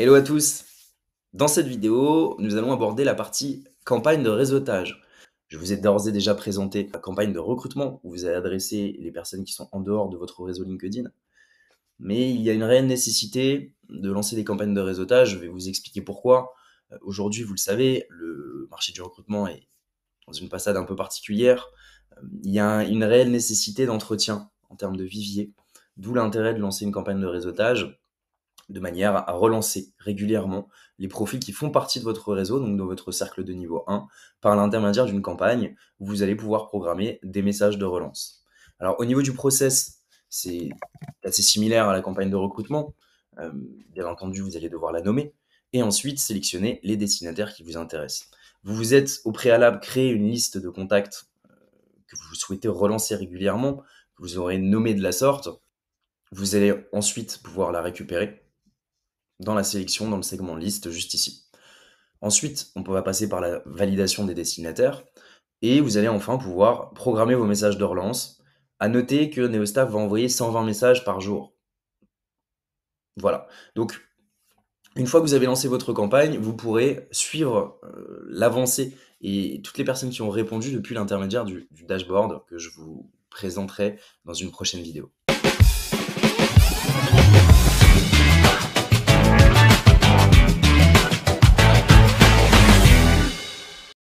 Hello à tous Dans cette vidéo, nous allons aborder la partie campagne de réseautage. Je vous ai d'ores et déjà présenté la campagne de recrutement où vous allez adresser les personnes qui sont en dehors de votre réseau LinkedIn. Mais il y a une réelle nécessité de lancer des campagnes de réseautage. Je vais vous expliquer pourquoi. Euh, aujourd'hui, vous le savez, le marché du recrutement est dans une passade un peu particulière. Euh, il y a une réelle nécessité d'entretien en termes de vivier, d'où l'intérêt de lancer une campagne de réseautage de manière à relancer régulièrement les profils qui font partie de votre réseau, donc dans votre cercle de niveau 1, par l'intermédiaire d'une campagne, vous allez pouvoir programmer des messages de relance. Alors au niveau du process, c'est assez similaire à la campagne de recrutement. Euh, bien entendu, vous allez devoir la nommer et ensuite sélectionner les destinataires qui vous intéressent. Vous vous êtes au préalable créé une liste de contacts euh, que vous souhaitez relancer régulièrement, que vous aurez nommé de la sorte. Vous allez ensuite pouvoir la récupérer dans la sélection, dans le segment liste, juste ici. Ensuite, on va passer par la validation des destinataires et vous allez enfin pouvoir programmer vos messages de relance. À noter que NeoStaff va envoyer 120 messages par jour. Voilà. Donc, une fois que vous avez lancé votre campagne, vous pourrez suivre euh, l'avancée et toutes les personnes qui ont répondu depuis l'intermédiaire du dashboard que je vous présenterai dans une prochaine vidéo.